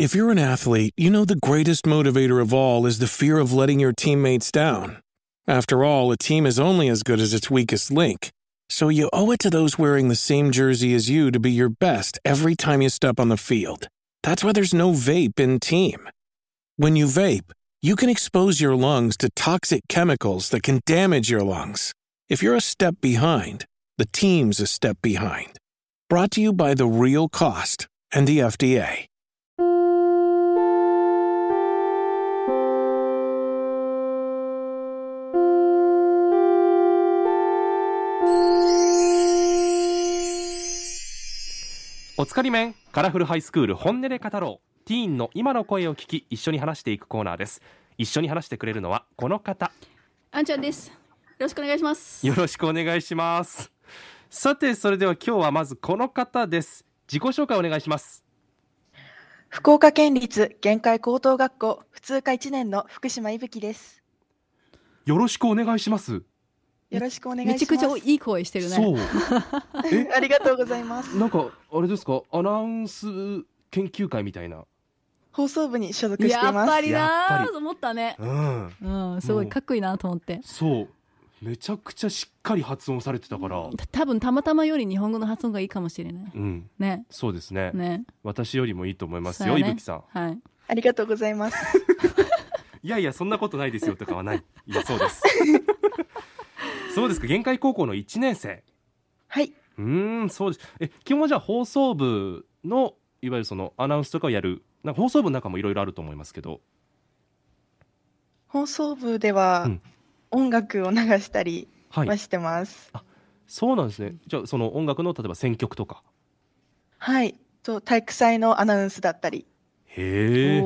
If you're an athlete, you know the greatest motivator of all is the fear of letting your teammates down. After all, a team is only as good as its weakest link. So you owe it to those wearing the same jersey as you to be your best every time you step on the field. That's why there's no vape in team. When you vape, you can expose your lungs to toxic chemicals that can damage your lungs. If you're a step behind, the team's a step behind. Brought to you by The Real Cost and the FDA. おつかり面カラフルハイスクール本音で語ろうティーンの今の声を聞き一緒に話していくコーナーです一緒に話してくれるのはこの方あんちゃんですよろしくお願いしますよろしくお願いしますさてそれでは今日はまずこの方です自己紹介お願いします福岡県立限界高等学校普通科1年の福島いぶきですよろしくお願いしますよろしくお願いします。めちゃくちゃいい声してるね。そう。ありがとうございます。なんかあれですか、アナウンス研究会みたいな。放送部に所属してます。やっぱりなと思ったね。うん、うん、すごいかっこいいなと思って。そう。めちゃくちゃしっかり発音されてたから。多分たまたまより日本語の発音がいいかもしれない。うん。ね。そうですね。ね。私よりもいいと思いますよ、ね、いぶきさん。はい。ありがとうございます。いやいや、そんなことないですよとかはない。いや、そうです。そうですか限界高校の1年生はいうんそうですえ基本はじゃあ放送部のいわゆるそのアナウンスとかをやるなんか放送部の中もいろいろあると思いますけど放送部では音楽を流したりはいしてます。あそうなんですねじゃあその音楽の例えば選曲とかはい、と体育祭のアナウンスだったり、へえ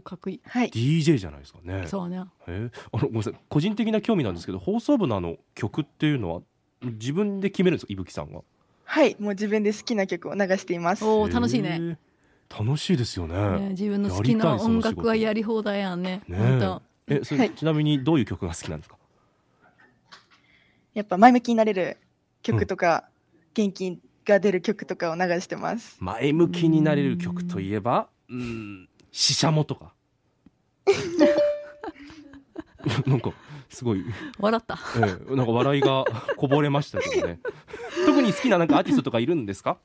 おかっこいい、はい、DJ じゃないですかねそうねえあのごめんなさい個人的な興味なんですけど放送部のあの曲っていうのは自分で決めるんですか伊吹さんははいもう自分で好きな曲を流していますおお楽しいね楽しいですよね、ね、自分の好きな音楽はやり放題やんねねえそれ、はい、ちなみにどういう曲が好きなんですかやっぱ前向きになれる曲とか、元気が出る曲とかを流してます前向きになれる曲といえばうんししゃもとか なんかすごい笑った、えー、なんか笑いがこぼれましたけどね 特に好きななんかアーティストとかいるんですか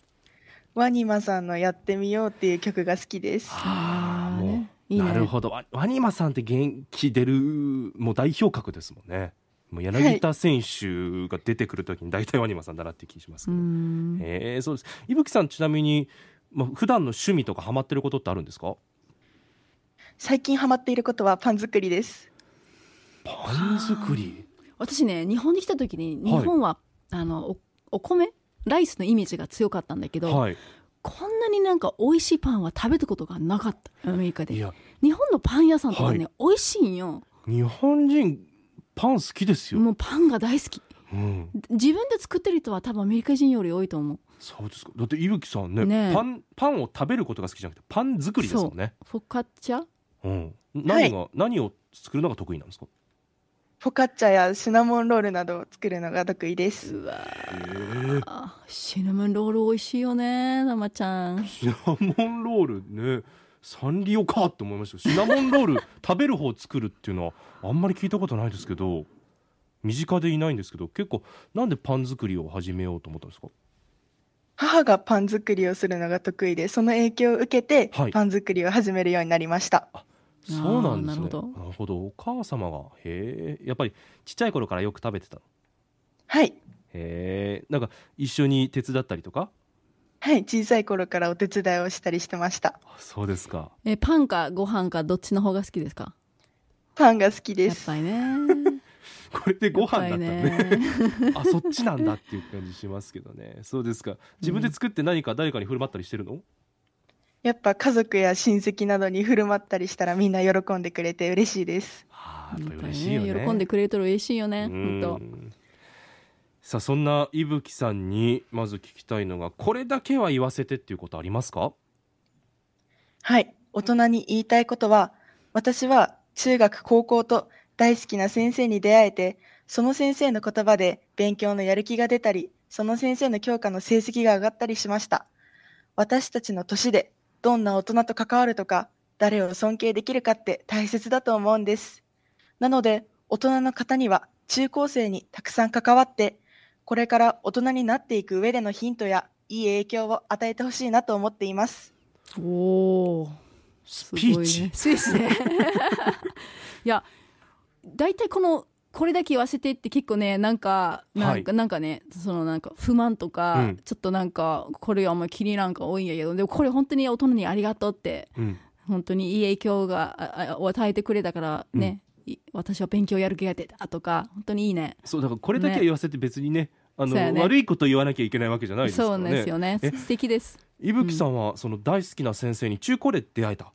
ワニマさんの「やってみよう」っていう曲が好きですああ、ね、もう、なるほどワニマさんって元気出るもう代表格ですもんねもう柳田選手が出てくるときに大体ワニマさんだなって気しますけど、はい、えー、そうです伊吹さんちなみに、まあ普段の趣味とかハマってることってあるんですか最近ハマっていることはパン作りです。パン作り私ね日本に来た時に日本は、はい、あのお米ライスのイメージが強かったんだけど、はい、こんなになんか美味しいパンは食べたことがなかったアメリカで日本のパン屋さんとかね、はい、美味しいんよ日本人パン好きですよもうパンが大好き、うん、自分で作ってる人は多分アメリカ人より多いと思うそうですだって伊吹さんね、ね、パンパンを食べることが好きじゃなくてパン作りですもんねフォカッチャうん、何が、はい、何を作るのが得意なんですかフォカッチャやシナモンロールなどを作るのが得意ですうわ、えー、シナモンロール美味しいよね生ちゃんシナモンロールねサンリオかって思いましたシナモンロール食べる方作るっていうのはあんまり聞いたことないですけど身近でいないんですけど結構なんでパン作りを始めようと思ったんですか母がパン作りをするのが得意でその影響を受けて、パン作りを始めるようになりました、あそうなんですねなるほどお母様がへえやっぱりちっちゃい頃からよく食べてたはいへえなんか一緒に手伝ったりとかはい小さい頃からお手伝いをしたりしてましたそうですかえパンかご飯かどっちの方が好きですかパンが好きですやっぱりね これでご飯だったね あそっちなんだっていう感じしますけどねそうですか自分で作って何か誰かに振る舞ったりしてるの、うんやっぱ家族や親戚などに振る舞ったりしたらみんな喜んでくれて嬉しいです。はあ、嬉しいよね、ね、喜んでくれると嬉しいよね。本当。さあそんな伊吹さんにまず聞きたいのがこれだけは言わせてっていうことありますか？はい、大人に言いたいことは私は中学高校と大好きな先生に出会えてその先生の言葉で勉強のやる気が出たりその先生の教科の成績が上がったりしました。私たちの年でどんな大人と関わるとか、誰を尊敬できるかって大切だと思うんです。なので、大人の方には中高生にたくさん関わって、これから大人になっていく上でのヒントやいい影響を与えてほしいなと思っています。おお、スピーチ、ね、スピーチね。いや、大体このこれだけ言わせてって結構ね、なんか、なんか,、なんかね、そのなんか不満とか、うんちょっとなんか、これあんま気になんか多いんやけど、でもこれ本当に大人にありがとうって、うん本当にいい影響が、ああを与えてくれたからね、私は勉強やる気が出たとか、本当にいいね。そうだからこれだけは言わせて別にねあのね悪いこと言わなきゃいけないわけじゃないですかそうね。ですよね。素敵です。伊吹さんはその大好きな先生に中高で出会えた。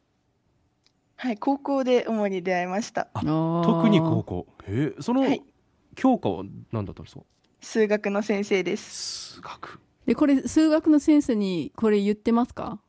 はい、高校で主に出会いました。特に高校へえその教科は何だったんですか数学の先生です。数学で、これ、数学の先生にこれ言ってますか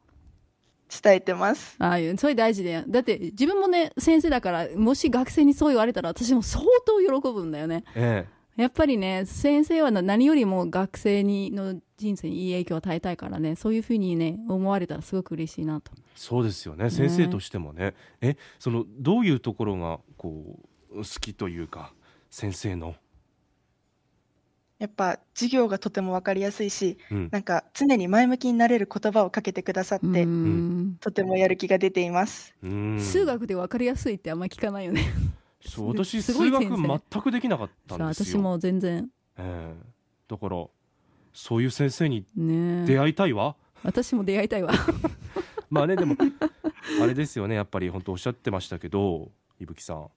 伝えてます。ああいう、それ大事だよ。だって、自分もね、先生だから、もし学生にそう言われたら、私も相当喜ぶんだよね。ええやっぱりね、先生はな何よりも学生にの人生にいい影響を与えたいからねそういうふうにね思われたらすごく嬉しいなとそうですよね、ね、先生としてもねえそのどういうところがこう好きというか先生のやっぱ授業がとても分かりやすいし、うん、なんか常に前向きになれる言葉をかけてくださってとてもやる気が出ています数学で分かりやすいってあんまり聞かないよね そう私数学全くできなかったんですよ私も全然、えー、ところそういう先生に出会いたいわ、私も出会いたいわ まあねでもあれですよねやっぱり本当おっしゃってましたけど伊吹さん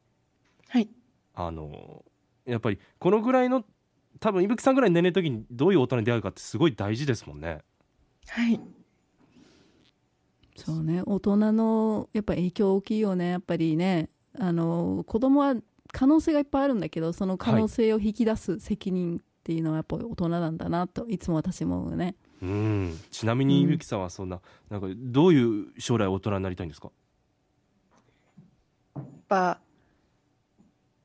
はいあのやっぱりこのぐらいの多分伊吹さんぐらいの年齢の時にどういう大人に出会うかってすごい大事ですもんねはいそうね大人のやっぱ影響大きいよねやっぱりねあの子供は可能性がいっぱいあるんだけどその可能性を引き出す責任っていうのはやっぱ大人なんだなといつも私もね。うん、ちなみにゆきさんはそんなうん、なんかどういう将来大人になりたいんですかやっぱ、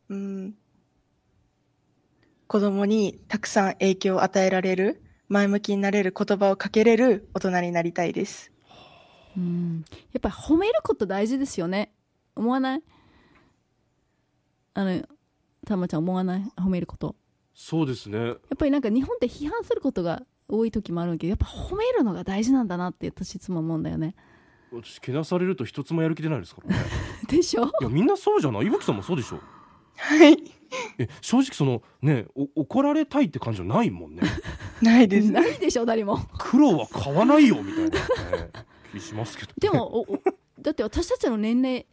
うん、子供にたくさん影響を与えられる前向きになれる言葉をかけれる大人になりたいです。うん、やっぱ褒めること大事ですよね。思わないあの、たまちゃん思わない褒めること。そうですねやっぱりなんか日本って批判することが多い時もあるけどやっぱ褒めるのが大事なんだなって私いつも思うんだよね私けなされると一つもやる気出ないですからね でしょいやみんなそうじゃない伊吹さんもそうでしょはいえ正直そのね怒られたいって感じはないもんねないです、ないでしょ誰も苦労は買わないよみたいな、ね、気しますけど、ね、でもおだって私たちの年齢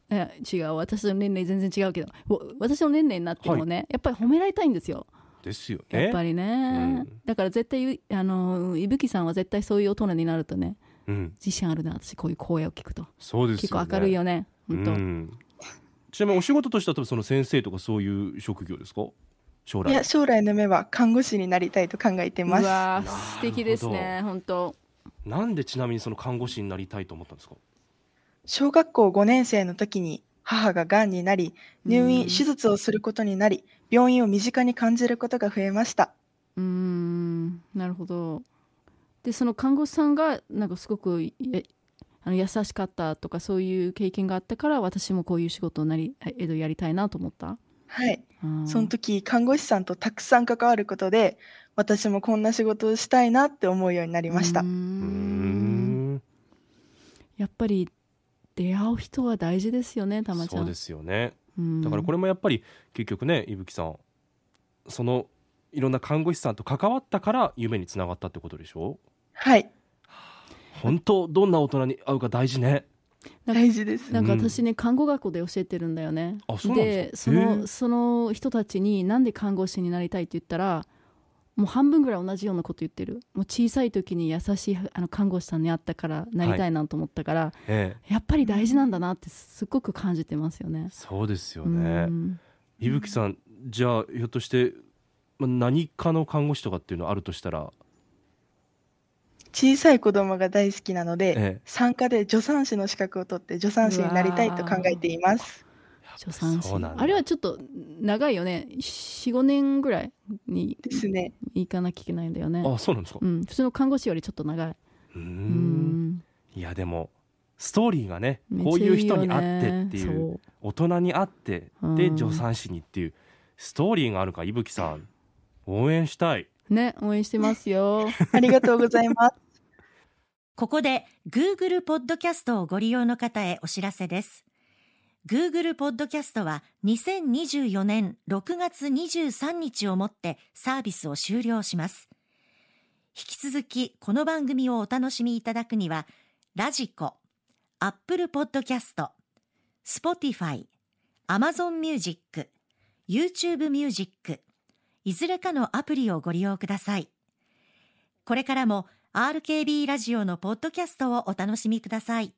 違う私の年齢全然違うけど私の年齢になってもね、はい、やっぱり褒められたいんですよですよねやっぱりね、うん、だから絶対あの伊吹さんは絶対そういう大人になるとね、うん、自信あるな私こういう声を聞くとそうです、ね、結構明るいよね本当、うん、ちなみにお仕事としては多分その先生とかそういう職業ですか将来いや将来の目は看護師になりたいと考えてますわ素敵ですね本当なんでちなみにその看護師になりたいと思ったんですか小学校5年生の時に母ががんになり入院手術をすることになり、病院を身近に感じることが増えましたうんなるほどでその看護師さんがなんかすごくあの優しかったとかそういう経験があったから私もこういう仕事なりえどやりたいなと思ったはいその時看護師さんとたくさん関わることで私もこんな仕事をしたいなって思うようになりましたんやっぱり出会う人は大事ですよねたまちゃんそうですよねだからこれもやっぱり結局ね伊吹さんそのいろんな看護師さんと関わったから夢につながったってことでしょはい本当どんな大人に会うか大事ね大事ですなんか私ね、うん、看護学校で教えてるんだよねあそうなんでそのその人たちになんで看護師になりたいって言ったらもう半分ぐらい同じようなこと言ってるもう小さい時に優しいあの看護師さんに会ったからなりたいなと思ったから、はいええ、やっぱり大事なんだなってすごく感じてますよね。そうですよね、うん、伊吹さんじゃあひょっとして、ま、何かの看護師とかっていうのあるとしたら小さい子供が大好きなので、ええ、産科で助産師の資格を取って助産師になりたいと考えています。初三振あれはちょっと長いよね45年ぐらいにですね行かなきゃいけないんだよねあそうなんですか、うん、普通の看護師よりちょっと長いうんいやでもストーリーがねこういう人に会ってっていう、ね、大人に会ってで助産師にっていうストーリーがあるか伊吹さん応援したいね応援してますよ ありがとうございますここで Google ポッドキャストをご利用の方へお知らせです Google ポッドキャストは2024年6月23日をもってサービスを終了します。引き続きこの番組をお楽しみいただくには、ラジコ、アップルポッドキャスト、スポティファイ、アマゾンミュージック、YouTube ュージック、いずれかのアプリをご利用ください。これからも RKB ラジオのポッドキャストをお楽しみください。